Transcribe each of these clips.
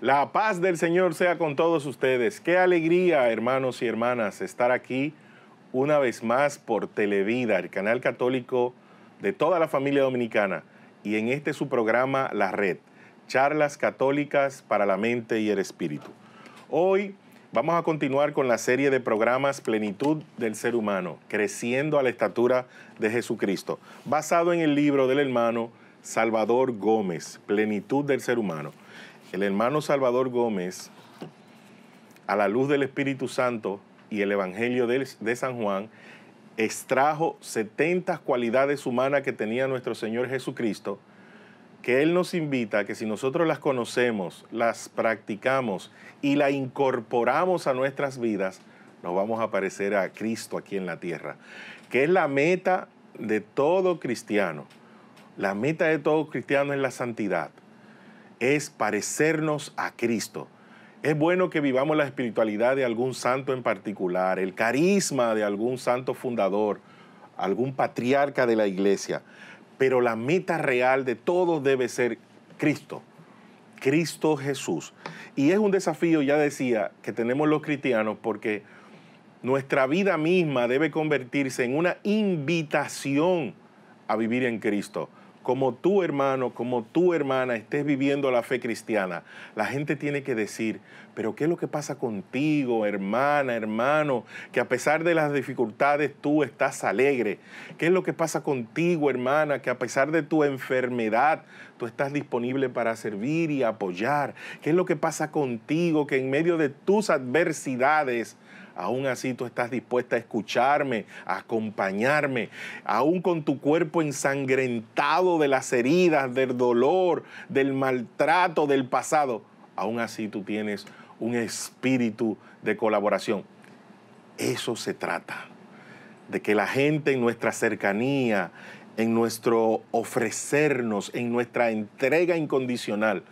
La paz del Señor sea con todos ustedes. Qué alegría, hermanos y hermanas, estar aquí una vez más por Televida, el canal católico de toda la familia dominicana, y en este su programa La Red, charlas católicas para la mente y el espíritu. Hoy vamos a continuar con la serie de programas Plenitud del Ser Humano, creciendo a la estatura de Jesucristo, basado en el libro del hermano Salvador Gómez, Plenitud del Ser Humano el hermano Salvador Gómez, a la luz del Espíritu Santo y el Evangelio de, San Juan, extrajo 70 cualidades humanas que tenía nuestro Señor Jesucristo, que Él nos invita a que si nosotros las conocemos, las practicamos y las incorporamos a nuestras vidas, nos vamos a parecer a Cristo aquí en la tierra, que es la meta de todo cristiano. La meta de todo cristiano es la santidad es parecernos a Cristo. Es bueno que vivamos la espiritualidad de algún santo en particular, el carisma de algún santo fundador, algún patriarca de la iglesia, pero la meta real de todos debe ser Cristo, Cristo Jesús. Y es un desafío, ya decía, que tenemos los cristianos porque nuestra vida misma debe convertirse en una invitación a vivir en Cristo como tu hermano, como tu hermana estés viviendo la fe cristiana, la gente tiene que decir, pero ¿qué es lo que pasa contigo, hermana, hermano? Que a pesar de las dificultades tú estás alegre. ¿Qué es lo que pasa contigo, hermana? Que a pesar de tu enfermedad tú estás disponible para servir y apoyar. ¿Qué es lo que pasa contigo? Que en medio de tus adversidades, aún así tú estás dispuesta a escucharme, a acompañarme, aún con tu cuerpo ensangrentado de las heridas, del dolor, del maltrato del pasado, aún así tú tienes un espíritu de colaboración. Eso se trata, de que la gente en nuestra cercanía, en nuestro ofrecernos, en nuestra entrega incondicional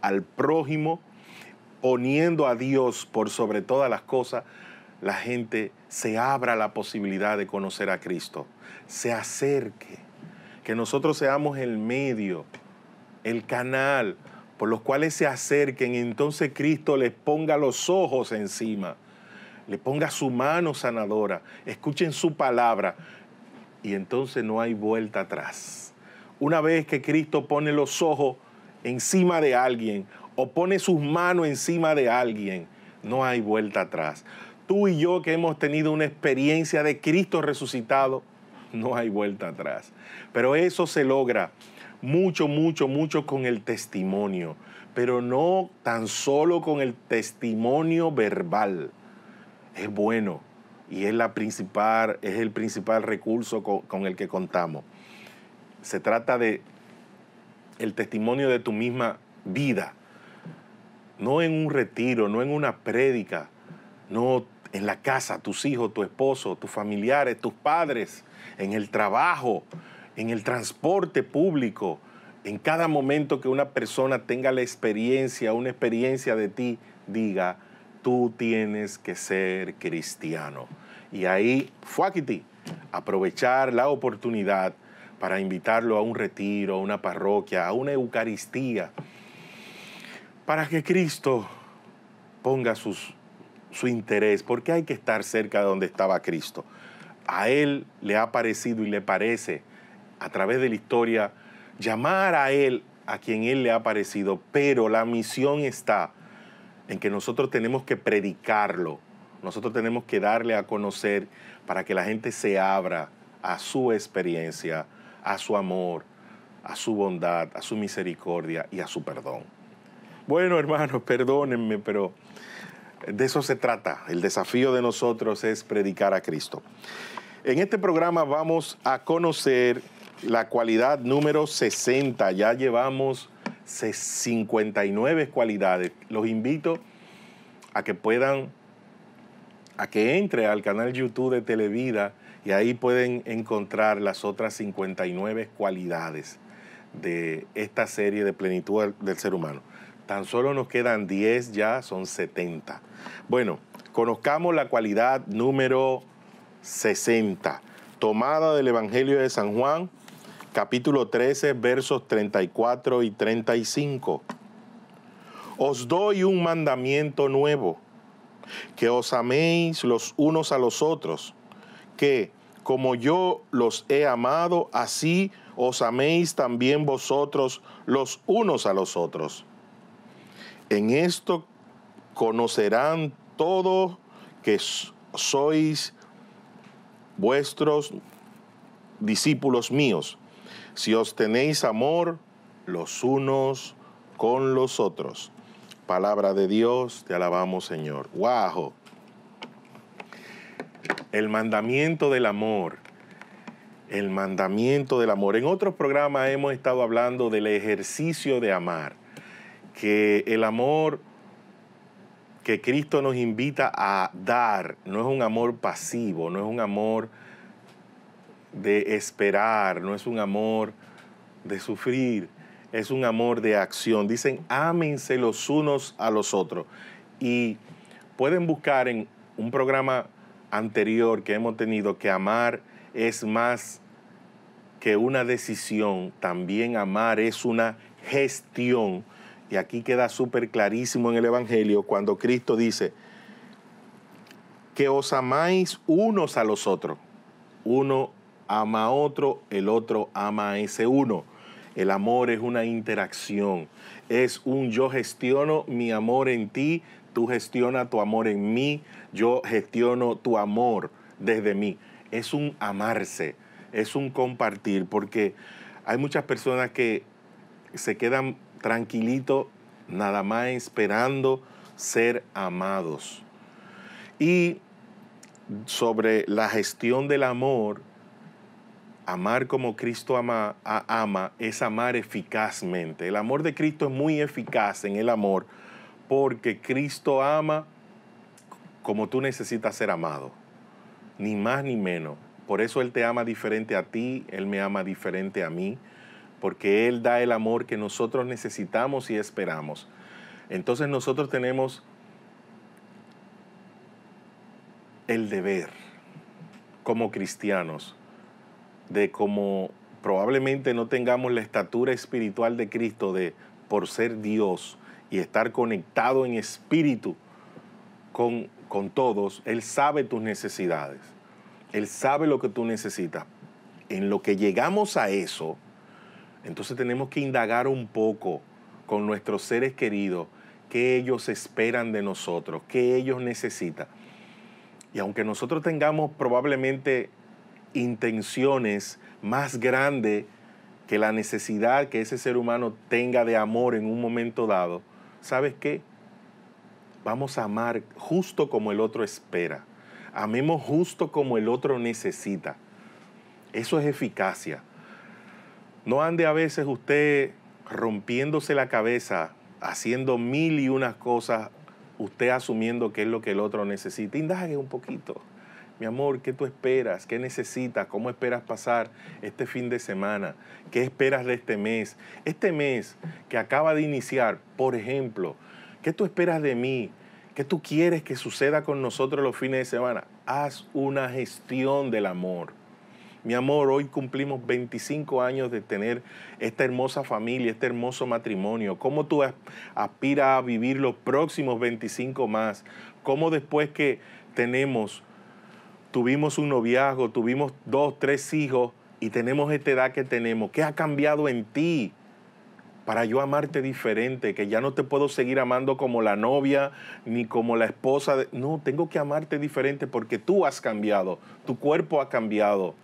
al prójimo, poniendo a Dios por sobre todas las cosas, la gente se abra la posibilidad de conocer a Cristo, se acerque, que nosotros seamos el medio, el canal por los cuales se acerquen entonces Cristo les ponga los ojos encima, le ponga su mano sanadora, escuchen su palabra y entonces no hay vuelta atrás. Una vez que Cristo pone los ojos encima de alguien o pone sus manos encima de alguien, no hay vuelta atrás tú y yo que hemos tenido una experiencia de Cristo resucitado, no hay vuelta atrás. Pero eso se logra mucho, mucho, mucho con el testimonio, pero no tan solo con el testimonio verbal. Es bueno y es, la principal, es el principal recurso con, el que contamos. Se trata de el testimonio de tu misma vida, no en un retiro, no en una prédica, no en la casa, tus hijos, tu esposo, tus familiares, tus padres, en el trabajo, en el transporte público, en cada momento que una persona tenga la experiencia, una experiencia de ti, diga, tú tienes que ser cristiano. Y ahí, fuáquiti, aprovechar la oportunidad para invitarlo a un retiro, a una parroquia, a una Eucaristía, para que Cristo ponga sus su interés, porque hay que estar cerca de donde estaba Cristo. A él le ha parecido y le parece, a través de la historia, llamar a él a quien él le ha parecido, pero la misión está en que nosotros tenemos que predicarlo, nosotros tenemos que darle a conocer para que la gente se abra a su experiencia, a su amor, a su bondad, a su misericordia y a su perdón. Bueno, hermanos, perdónenme, pero de eso se trata. El desafío de nosotros es predicar a Cristo. En este programa vamos a conocer la cualidad número 60. Ya llevamos 59 cualidades. Los invito a que puedan, a que entre al canal YouTube de Televida y ahí pueden encontrar las otras 59 cualidades de esta serie de plenitud del ser humano. Tan solo nos quedan 10, ya son 70. Bueno, conozcamos la cualidad número 60, tomada del Evangelio de San Juan, capítulo 13, versos 34 y 35. Os doy un mandamiento nuevo, que os améis los unos a los otros, que como yo los he amado, así os améis también vosotros los unos a los otros. En esto conocerán todos que sois vuestros discípulos míos, si os tenéis amor los unos con los otros. Palabra de Dios, te alabamos Señor. Guajo. El mandamiento del amor. El mandamiento del amor. En otros programas hemos estado hablando del ejercicio de amar que el amor que Cristo nos invita a dar no es un amor pasivo, no es un amor de esperar, no es un amor de sufrir, es un amor de acción. Dicen, ámense los unos a los otros. Y pueden buscar en un programa anterior que hemos tenido que amar es más que una decisión, también amar es una gestión y aquí queda súper clarísimo en el Evangelio cuando Cristo dice, que os amáis unos a los otros. Uno ama a otro, el otro ama a ese uno. El amor es una interacción, es un yo gestiono mi amor en ti, tú gestiona tu amor en mí, yo gestiono tu amor desde mí. Es un amarse, es un compartir, porque hay muchas personas que se quedan tranquilito, nada más esperando ser amados. Y sobre la gestión del amor, amar como Cristo ama, es amar eficazmente. El amor de Cristo es muy eficaz en el amor porque Cristo ama como tú necesitas ser amado, ni más ni menos. Por eso Él te ama diferente a ti, Él me ama diferente a mí porque Él da el amor que nosotros necesitamos y esperamos. Entonces nosotros tenemos el deber como cristianos de como probablemente no tengamos la estatura espiritual de Cristo de por ser Dios y estar conectado en espíritu con, con todos, Él sabe tus necesidades, Él sabe lo que tú necesitas. En lo que llegamos a eso, entonces tenemos que indagar un poco con nuestros seres queridos, qué ellos esperan de nosotros, qué ellos necesitan. Y aunque nosotros tengamos probablemente intenciones más grandes que la necesidad que ese ser humano tenga de amor en un momento dado, ¿sabes qué? Vamos a amar justo como el otro espera. Amemos justo como el otro necesita. Eso es eficacia. No ande a veces usted rompiéndose la cabeza, haciendo mil y unas cosas, usted asumiendo qué es lo que el otro necesita. Indague un poquito. Mi amor, ¿qué tú esperas? ¿Qué necesitas? ¿Cómo esperas pasar este fin de semana? ¿Qué esperas de este mes? Este mes que acaba de iniciar, por ejemplo, ¿qué tú esperas de mí? ¿Qué tú quieres que suceda con nosotros los fines de semana? Haz una gestión del amor mi amor, hoy cumplimos 25 años de tener esta hermosa familia, este hermoso matrimonio. ¿Cómo tú aspiras a vivir los próximos 25 más? ¿Cómo después que tenemos, tuvimos un noviazgo, tuvimos dos, tres hijos y tenemos esta edad que tenemos? ¿Qué ha cambiado en ti? para yo amarte diferente, que ya no te puedo seguir amando como la novia ni como la esposa. No, tengo que amarte diferente porque tú has cambiado, tu cuerpo ha cambiado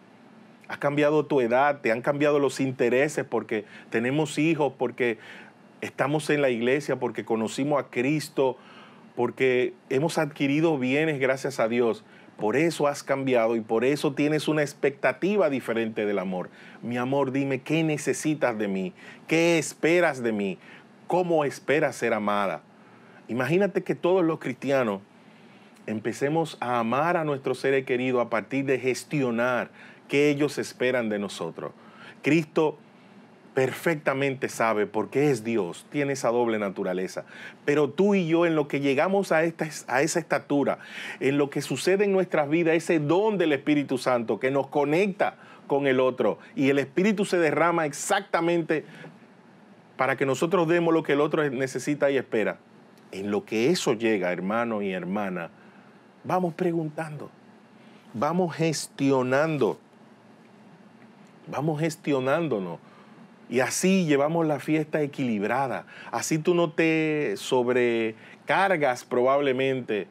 has cambiado tu edad, te han cambiado los intereses porque tenemos hijos, porque estamos en la iglesia, porque conocimos a Cristo, porque hemos adquirido bienes gracias a Dios. Por eso has cambiado y por eso tienes una expectativa diferente del amor. Mi amor, dime qué necesitas de mí, qué esperas de mí, cómo esperas ser amada. Imagínate que todos los cristianos empecemos a amar a nuestro ser querido a partir de gestionar qué ellos esperan de nosotros. Cristo perfectamente sabe, por qué es Dios, tiene esa doble naturaleza. Pero tú y yo, en lo que llegamos a, esta, a esa estatura, en lo que sucede en nuestras vidas, ese don del Espíritu Santo que nos conecta con el otro y el Espíritu se derrama exactamente para que nosotros demos lo que el otro necesita y espera. En lo que eso llega, hermano y hermana, vamos preguntando, vamos gestionando vamos gestionándonos. Y así llevamos la fiesta equilibrada. Así tú no te sobrecargas probablemente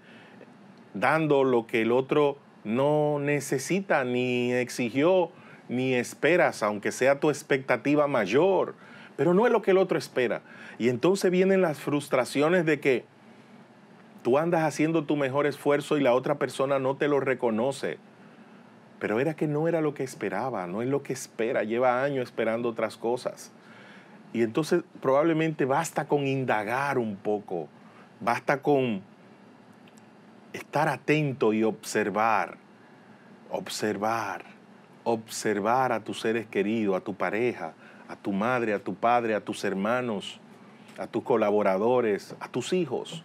dando lo que el otro no necesita, ni exigió, ni esperas, aunque sea tu expectativa mayor. Pero no es lo que el otro espera. Y entonces vienen las frustraciones de que tú andas haciendo tu mejor esfuerzo y la otra persona no te lo reconoce pero era que no era lo que esperaba, no es lo que espera, lleva años esperando otras cosas. Y entonces probablemente basta con indagar un poco, basta con estar atento y observar, observar, observar a tus seres queridos, a tu pareja, a tu madre, a tu padre, a tus hermanos, a tus colaboradores, a tus hijos.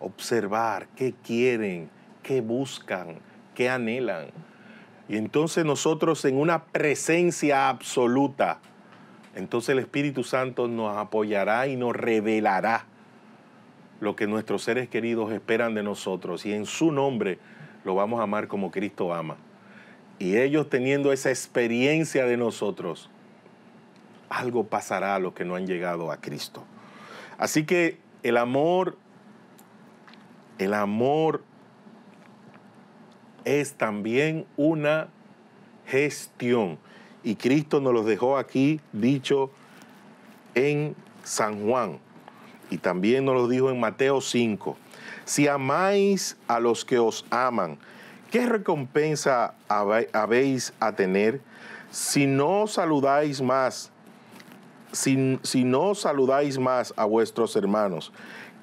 Observar qué quieren, qué buscan, qué anhelan y entonces nosotros en una presencia absoluta, entonces el Espíritu Santo nos apoyará y nos revelará lo que nuestros seres queridos esperan de nosotros. Y en su nombre lo vamos a amar como Cristo ama. Y ellos teniendo esa experiencia de nosotros, algo pasará a los que no han llegado a Cristo. Así que el amor, el amor es también una gestión. Y Cristo nos los dejó aquí dicho en San Juan. Y también nos lo dijo en Mateo 5. Si amáis a los que os aman, ¿qué recompensa habéis a tener? Si no saludáis más, si, si no saludáis más a vuestros hermanos,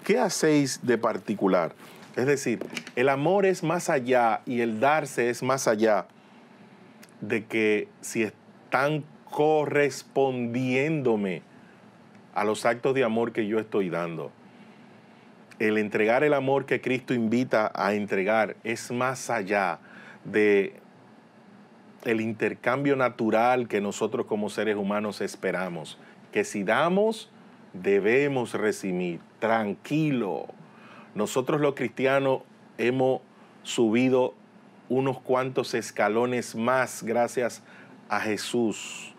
¿qué hacéis de particular? Es decir, el amor es más allá y el darse es más allá de que si están correspondiéndome a los actos de amor que yo estoy dando. El entregar el amor que Cristo invita a entregar es más allá de el intercambio natural que nosotros como seres humanos esperamos, que si damos debemos recibir. Tranquilo, nosotros los cristianos hemos subido unos cuantos escalones más gracias a Jesús.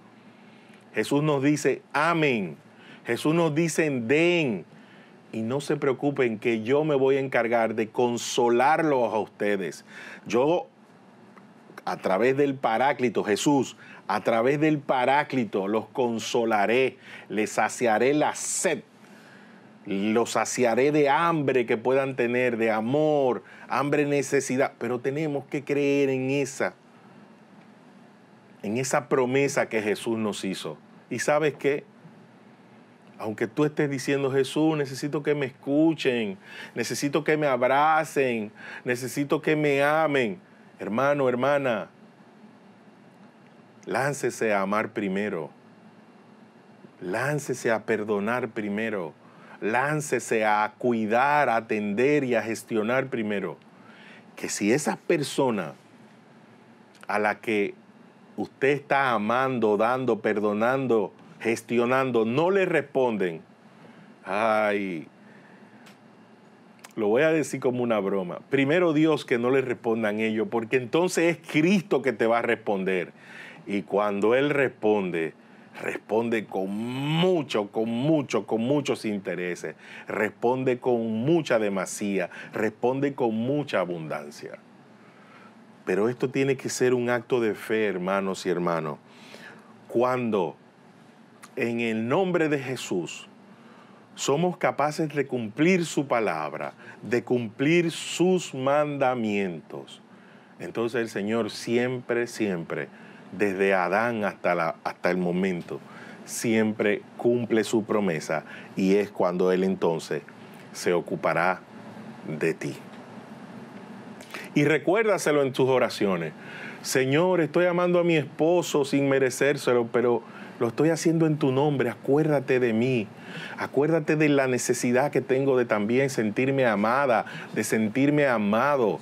Jesús nos dice, amén. Jesús nos dice, den. Y no se preocupen que yo me voy a encargar de consolarlos a ustedes. Yo, a través del Paráclito, Jesús, a través del Paráclito, los consolaré, les saciaré la sed los saciaré de hambre que puedan tener, de amor, hambre, necesidad, pero tenemos que creer en esa, en esa promesa que Jesús nos hizo. Y sabes qué? Aunque tú estés diciendo, Jesús, necesito que me escuchen, necesito que me abracen, necesito que me amen. Hermano, hermana, láncese a amar primero, láncese a perdonar primero láncese a cuidar, a atender y a gestionar primero. Que si esa persona a la que usted está amando, dando, perdonando, gestionando, no le responden, ay, lo voy a decir como una broma. Primero Dios que no le respondan ellos, porque entonces es Cristo que te va a responder. Y cuando Él responde, responde con mucho, con mucho, con muchos intereses, responde con mucha demasía, responde con mucha abundancia. Pero esto tiene que ser un acto de fe, hermanos y hermanos. Cuando en el nombre de Jesús somos capaces de cumplir su palabra, de cumplir sus mandamientos, entonces el Señor siempre, siempre desde Adán hasta, la, hasta el momento, siempre cumple su promesa y es cuando Él entonces se ocupará de ti. Y recuérdaselo en tus oraciones. Señor, estoy amando a mi esposo sin merecérselo, pero lo estoy haciendo en tu nombre. Acuérdate de mí. Acuérdate de la necesidad que tengo de también sentirme amada, de sentirme amado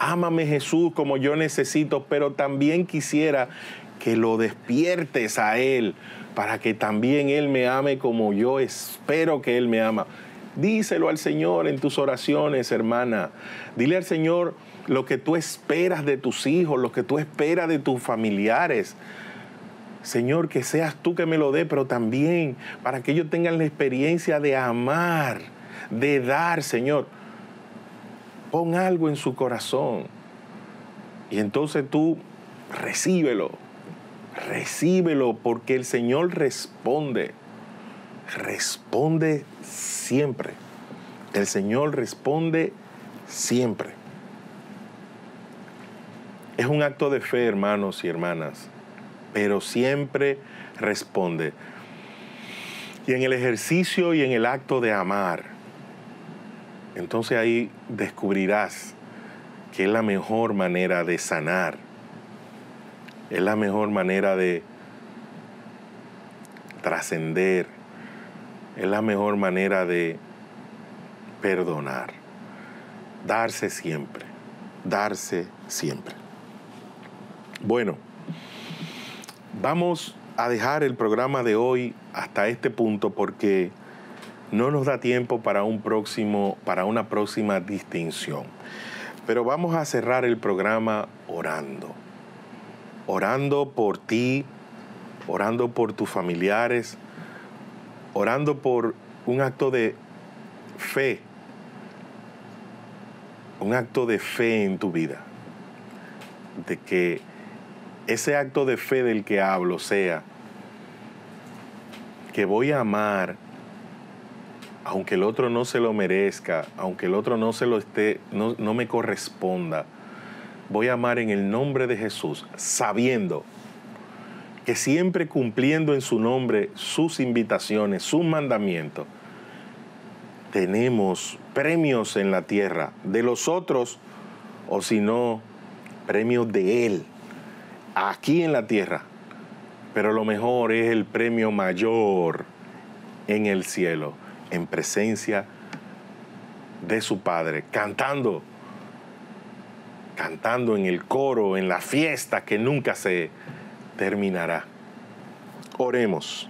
ámame Jesús como yo necesito, pero también quisiera que lo despiertes a Él para que también Él me ame como yo espero que Él me ama. Díselo al Señor en tus oraciones, hermana. Dile al Señor lo que tú esperas de tus hijos, lo que tú esperas de tus familiares. Señor, que seas tú que me lo dé, pero también para que ellos tengan la experiencia de amar, de dar, Señor. Pon algo en su corazón. Y entonces tú recíbelo. Recíbelo porque el Señor responde. Responde siempre. El Señor responde siempre. Es un acto de fe, hermanos y hermanas, pero siempre responde. Y en el ejercicio y en el acto de amar, entonces ahí descubrirás que es la mejor manera de sanar, es la mejor manera de trascender, es la mejor manera de perdonar, darse siempre, darse siempre. Bueno, vamos a dejar el programa de hoy hasta este punto porque no nos da tiempo para, un próximo, para una próxima distinción. Pero vamos a cerrar el programa orando. Orando por ti, orando por tus familiares, orando por un acto de fe, un acto de fe en tu vida, de que ese acto de fe del que hablo sea que voy a amar aunque el otro no se lo merezca, aunque el otro no se lo esté, no, me corresponda, voy a amar en el nombre de Jesús, sabiendo que siempre cumpliendo en su nombre sus invitaciones, sus mandamientos, tenemos premios en la tierra de los otros o si no, premios de Él aquí en la tierra. Pero lo mejor es el premio mayor en el cielo en presencia de su padre, cantando, cantando en el coro, en la fiesta que nunca se terminará. Oremos.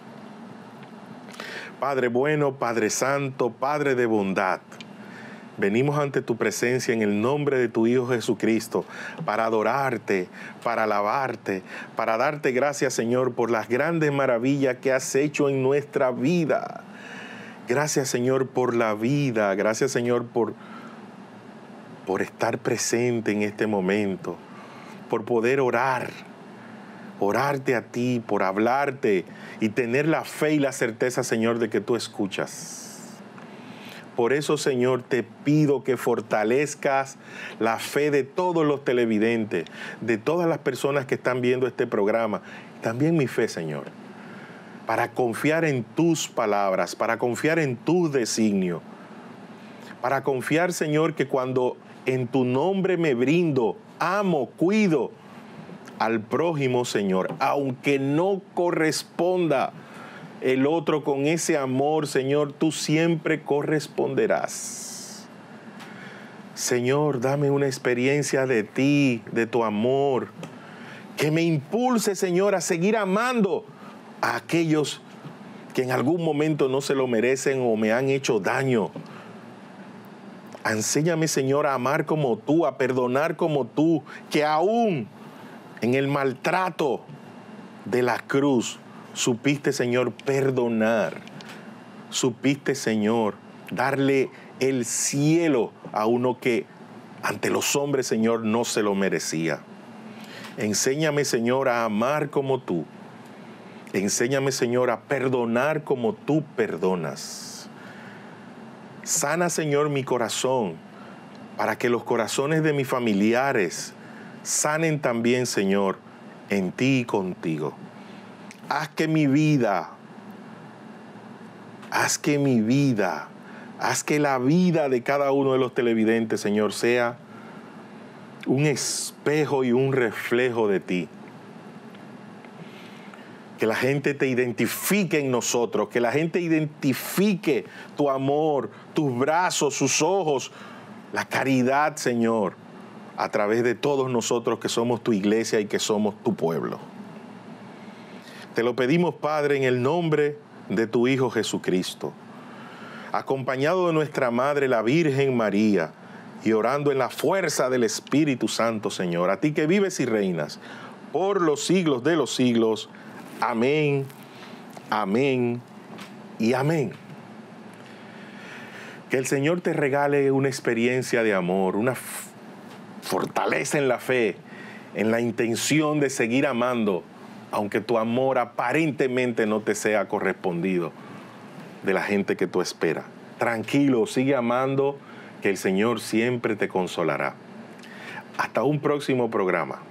Padre bueno, Padre santo, Padre de bondad. Venimos ante tu presencia en el nombre de tu Hijo Jesucristo para adorarte, para alabarte, para darte gracias Señor por las grandes maravillas que has hecho en nuestra vida. Gracias Señor por la vida, gracias Señor por, por estar presente en este momento, por poder orar, orarte a ti, por hablarte y tener la fe y la certeza Señor de que tú escuchas. Por eso, Señor, te pido que fortalezcas la fe de todos los televidentes, de todas las personas que están viendo este programa. También mi fe, Señor para confiar en tus palabras, para confiar en tu designio, para confiar, Señor, que cuando en tu nombre me brindo, amo, cuido al prójimo, Señor, aunque no corresponda el otro con ese amor, Señor, tú siempre corresponderás. Señor, dame una experiencia de ti, de tu amor, que me impulse, Señor, a seguir amando a aquellos que en algún momento no se lo merecen o me han hecho daño. Enséñame, Señor, a amar como tú, a perdonar como tú, que aún en el maltrato de la cruz supiste, Señor, perdonar. Supiste, Señor, darle el cielo a uno que ante los hombres, Señor, no se lo merecía. Enséñame, Señor, a amar como tú Enséñame, Señor, a perdonar como tú perdonas. Sana, Señor, mi corazón, para que los corazones de mis familiares sanen también, Señor, en ti y contigo. Haz que mi vida, haz que mi vida, haz que la vida de cada uno de los televidentes, Señor, sea un espejo y un reflejo de ti que la gente te identifique en nosotros, que la gente identifique tu amor, tus brazos, sus ojos, la caridad, Señor, a través de todos nosotros que somos tu iglesia y que somos tu pueblo. Te lo pedimos, Padre, en el nombre de tu Hijo Jesucristo, acompañado de nuestra Madre, la Virgen María, y orando en la fuerza del Espíritu Santo, Señor, a ti que vives y reinas por los siglos de los siglos. Amén, amén y amén. Que el Señor te regale una experiencia de amor, una fortaleza en la fe, en la intención de seguir amando, aunque tu amor aparentemente no te sea correspondido de la gente que tú esperas. Tranquilo, sigue amando, que el Señor siempre te consolará. Hasta un próximo programa.